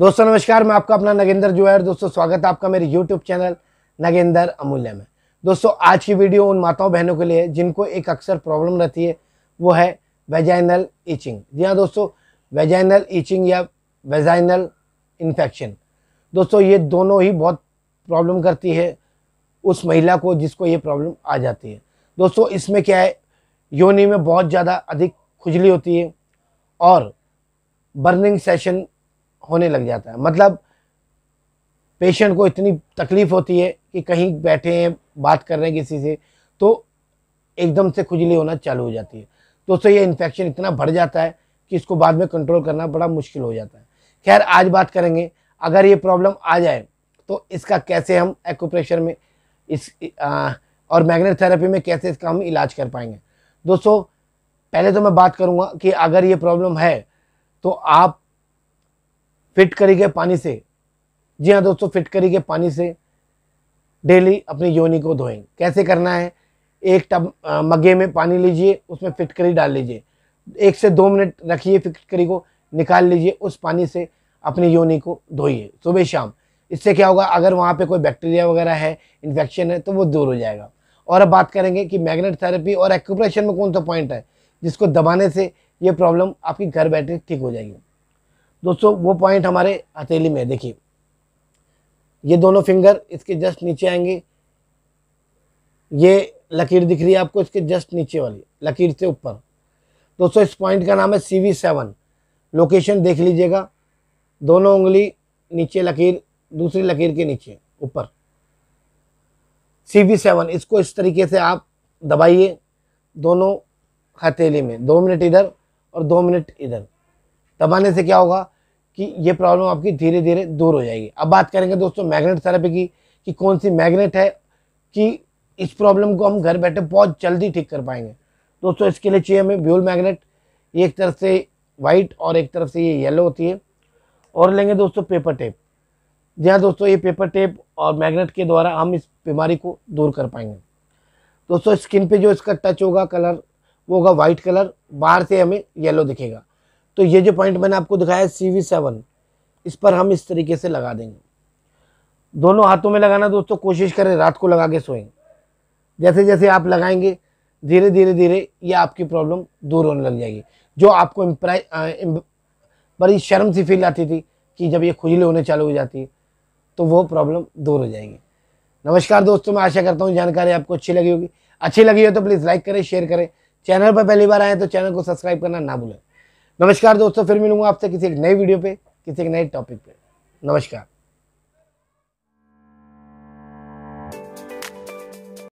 दोस्तों नमस्कार मैं आपका अपना नगेंद्र जो है दोस्तों स्वागत है आपका मेरे यूट्यूब चैनल नगेंद्र अमूल्य में दोस्तों आज की वीडियो उन माताओं बहनों के लिए है जिनको एक अक्सर प्रॉब्लम रहती है वो है वेजाइनल ईचिंग जी हाँ दोस्तों वेजाइनल ईचिंग या वेजाइनल इन्फेक्शन दोस्तों ये दोनों ही बहुत प्रॉब्लम करती है उस महिला को जिसको ये प्रॉब्लम आ जाती है दोस्तों इसमें क्या है योनि में बहुत ज़्यादा अधिक खुजली होती है और बर्निंग सेशन होने लग जाता है मतलब पेशेंट को इतनी तकलीफ होती है कि कहीं बैठे हैं बात कर रहे हैं किसी से तो एकदम से खुजली होना चालू हो जाती है दोस्तों ये इन्फेक्शन इतना बढ़ जाता है कि इसको बाद में कंट्रोल करना बड़ा मुश्किल हो जाता है खैर आज बात करेंगे अगर ये प्रॉब्लम आ जाए तो इसका कैसे हम एक्यूप्रेशर में इस आ, और मैग्नेट थेरेपी में कैसे इसका हम इलाज कर पाएंगे दोस्तों पहले तो मैं बात करूँगा कि अगर ये प्रॉब्लम है तो आप फिट करी पानी से जी हाँ दोस्तों फिट करी पानी से डेली अपनी योनि को धोएं कैसे करना है एक टब मगे में पानी लीजिए उसमें फिटकरी डाल लीजिए एक से दो मिनट रखिए फिटकरी को निकाल लीजिए उस पानी से अपनी योनि को धोइए सुबह शाम इससे क्या होगा अगर वहाँ पे कोई बैक्टीरिया वगैरह है इन्फेक्शन है तो वो दूर हो जाएगा और अब बात करेंगे कि मैग्नेट थेरेपी और एक्यूप्रेशर में कौन सा पॉइंट है जिसको दबाने से ये प्रॉब्लम आपकी घर बैठे ठीक हो जाएगी दोस्तों वो पॉइंट हमारे हथेली में देखिए ये दोनों फिंगर इसके जस्ट नीचे आएंगे ये लकीर दिख रही है आपको इसके जस्ट नीचे वाली लकीर से ऊपर दोस्तों इस पॉइंट का नाम है सी वी सेवन लोकेशन देख लीजिएगा दोनों उंगली नीचे लकीर दूसरी लकीर के नीचे ऊपर सी वी सेवन इसको इस तरीके से आप दबाइए दोनों हथेली में दो मिनट इधर और दो मिनट इधर दबाने से क्या होगा कि ये प्रॉब्लम आपकी धीरे धीरे दूर हो जाएगी अब बात करेंगे दोस्तों मैग्नेट थेरेपी की कि कौन सी मैग्नेट है कि इस प्रॉब्लम को हम घर बैठे बहुत जल्दी ठीक कर पाएंगे दोस्तों इसके लिए चाहिए हमें ब्यूल मैग्नेट ये एक तरफ से वाइट और एक तरफ से ये येलो होती है और लेंगे दोस्तों पेपर टेप जी हाँ दोस्तों ये पेपर टेप और मैग्नेट के द्वारा हम इस बीमारी को दूर कर पाएंगे दोस्तों स्किन पे जो इसका टच होगा कलर वो होगा वाइट कलर बाहर से हमें येलो दिखेगा तो ये जो पॉइंट मैंने आपको दिखाया सी वी सेवन इस पर हम इस तरीके से लगा देंगे दोनों हाथों में लगाना दोस्तों कोशिश करें रात को लगा के सोएं जैसे जैसे आप लगाएंगे धीरे धीरे धीरे ये आपकी प्रॉब्लम दूर होने लग जाएगी जो आपको इम्प्राइ बड़ी शर्म सी फील आती थी कि जब ये खुजली होने चालू हो जाती है तो वो प्रॉब्लम दूर हो जाएगी नमस्कार दोस्तों मैं आशा करता हूँ जानकारी आपको अच्छी लगी होगी अच्छी लगी हो तो प्लीज़ लाइक करें शेयर करें चैनल पर पहली बार आए तो चैनल को सब्सक्राइब करना ना भूलें नमस्कार दोस्तों फिर मिलूंगा आपसे किसी एक नई वीडियो पे किसी एक नए टॉपिक पे नमस्कार